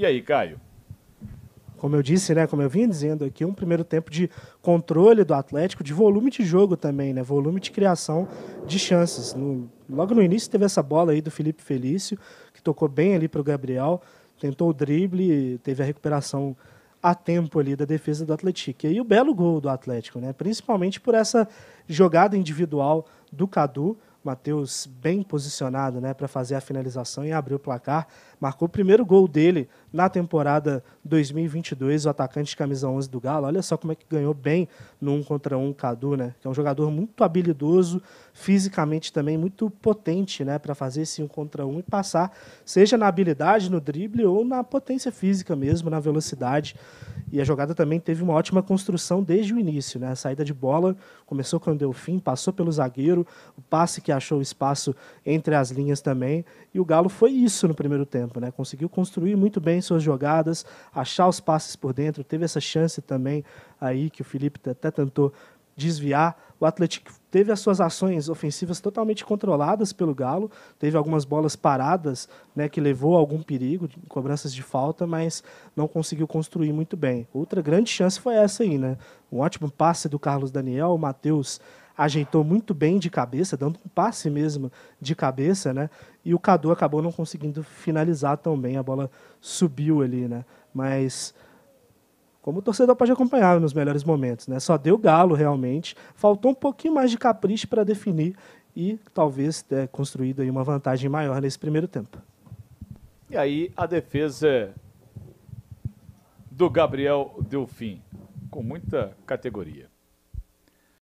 E aí, Caio? Como eu disse, né, como eu vinha dizendo aqui, um primeiro tempo de controle do Atlético, de volume de jogo também, né, volume de criação de chances. No, logo no início teve essa bola aí do Felipe Felício, que tocou bem ali para o Gabriel, tentou o drible, teve a recuperação a tempo ali da defesa do Atlético. E aí o belo gol do Atlético, né, principalmente por essa jogada individual do Cadu, Matheus bem posicionado né, para fazer a finalização e abrir o placar. Marcou o primeiro gol dele na temporada 2022, o atacante de camisa 11 do Galo. Olha só como é que ganhou bem no 1 contra 1 Cadu, né? Que é um jogador muito habilidoso, fisicamente também muito potente, né, para fazer esse 1 contra 1 e passar, seja na habilidade no drible ou na potência física mesmo, na velocidade. E a jogada também teve uma ótima construção desde o início. Né? A saída de bola começou com o Delfim, passou pelo zagueiro, o passe que achou espaço entre as linhas também. E o Galo foi isso no primeiro tempo. Né? Conseguiu construir muito bem suas jogadas, achar os passes por dentro. Teve essa chance também aí que o Felipe até tentou desviar. O Atlético teve as suas ações ofensivas totalmente controladas pelo Galo, teve algumas bolas paradas, né, que levou a algum perigo, cobranças de falta, mas não conseguiu construir muito bem. Outra grande chance foi essa aí, né? Um ótimo passe do Carlos Daniel, o Matheus ajeitou muito bem de cabeça, dando um passe mesmo de cabeça, né? E o Cadu acabou não conseguindo finalizar tão bem, a bola subiu ali, né? Mas como o torcedor pode acompanhar nos melhores momentos, né? Só deu galo realmente, faltou um pouquinho mais de capricho para definir e talvez ter construído aí uma vantagem maior nesse primeiro tempo. E aí a defesa do Gabriel Delfim, com muita categoria.